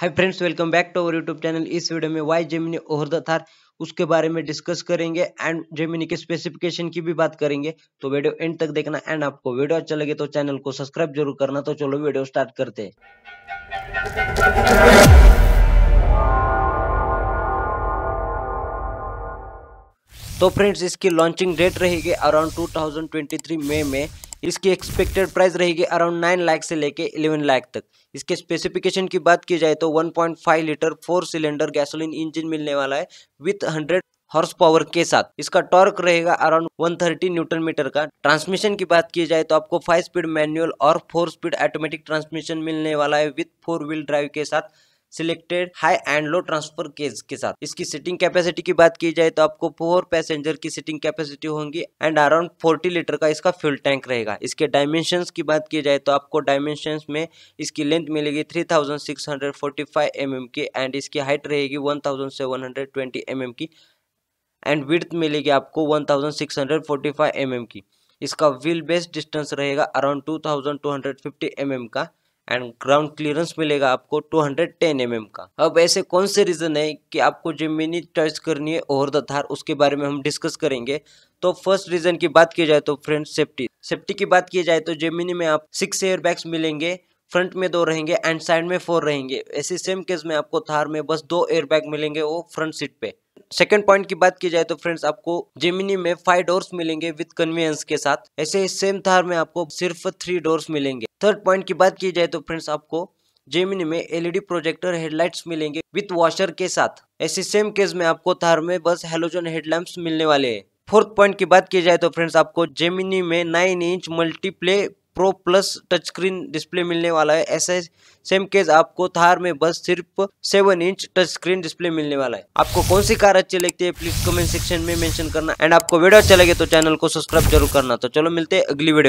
hi friends welcome back to our YouTube channel इस वीडियो में why Jimny over the Thar उसके बारे में डिस्कस करेंगे एंड जेमिनी के स्पेसिफिकेशन की भी बात करेंगे तो वीडियो एंड तक देखना एंड आपको वीडियो अच्छा लगे तो चैनल को सब्सक्राइब जरूर करना तो चलो वीडियो स्टार्ट करते तो फ्रेंड्स इसकी लॉन्चिंग डेट रहेगी अराउंड 2023 मई में, में इसकी एक्सपेक्टेड प्राइस रहेगी अराउंड नाइन लाख से लेके इलेवन लाख तक इसके स्पेसिफिकेशन की बात की जाए तो 1.5 litre four cylinder gasoline engine मिलने वाला है विथ हंड्रेड हॉर्स पावर के साथ इसका टॉर्क रहेगा अराउंड 130 न्यूटन मीटर का ट्रांसमिशन की बात की जाए तो आपको फाइव स्पीड मैनुअल और फोर स्पीड ऑटोमेटिक ट्रांसमिशन मिलने वाला है विथ फोर व्हील ड्राइव के साथ selected high and low transfer case के साथ इसकी सीटिंग कैपेसिटी की बात की जाए तो आपको फोर पैसेंजर की सीटिंग कैपेसिटी होंगी एंड अराउंड फोर्टी लीटर का इसका फ्यूल टैंक रहेगा इसके डायमेंशन की बात की जाए तो आपको डायमेंशन में इसकी लेंथ मिलेगी three thousand six hundred forty five M M की एंड इसकी हाइट रहेगी one thousand seven hundred twenty M M की एंड विड्थ मिलेगी आपको one thousand six hundred forty five M M की इसका व्हील बेस्ट डिस्टेंस रहेगा around two thousand two hundred fifty M M का एंड ग्राउंड क्लियरेंस मिलेगा आपको 210 hundred mm का अब ऐसे कौन से रीज़न है कि आपको जिमिनी चॉइस करनी है ओवर द थार उसके बारे में हम डिस्कस करेंगे तो फर्स्ट रीज़न की बात की जाए तो फ्रंट सेफ्टी सेफ्टी की बात की जाए तो जेमिनी में आप सिक्स एयर बैग्स मिलेंगे फ्रंट में दो रहेंगे एंड साइड में फोर रहेंगे ऐसे सेम केस में आपको थार में बस दो एयर बैग मिलेंगे वो फ्रंट सीट पे सेकंड पॉइंट की बात की जाए तो फ्रेंड्स आपको जेमिनी में फाइव डोर्स मिलेंगे विद कन्वीनियंस के साथ ऐसे सेम थार में आपको सिर्फ थ्री डोर्स मिलेंगे थर्ड पॉइंट की बात की जाए तो फ्रेंड्स आपको जेमिनी में एलईडी प्रोजेक्टर हेडलाइट्स मिलेंगे विथ वॉशर के साथ ऐसे सेम केस में आपको थार में बस हेलोजन हेडलैम्प मिलने वाले हैं फोर्थ पॉइंट की बात की जाए तो फ्रेंड्स आपको जेमिनी में nine inch multiplay pro plus touch screen display मिलने वाला है ऐसे सेम केस आपको थार में बस सिर्फ seven inch touch screen display मिलने वाला है आपको कौन सी कार अच्छी लगती है प्लीज कमेंट सेक्शन में मेंशन करना एंड आपको वीडियो अच्छा लगे तो चैनल को सब्सक्राइब जरूर करना तो चलो मिलते हैं अगली वीडियो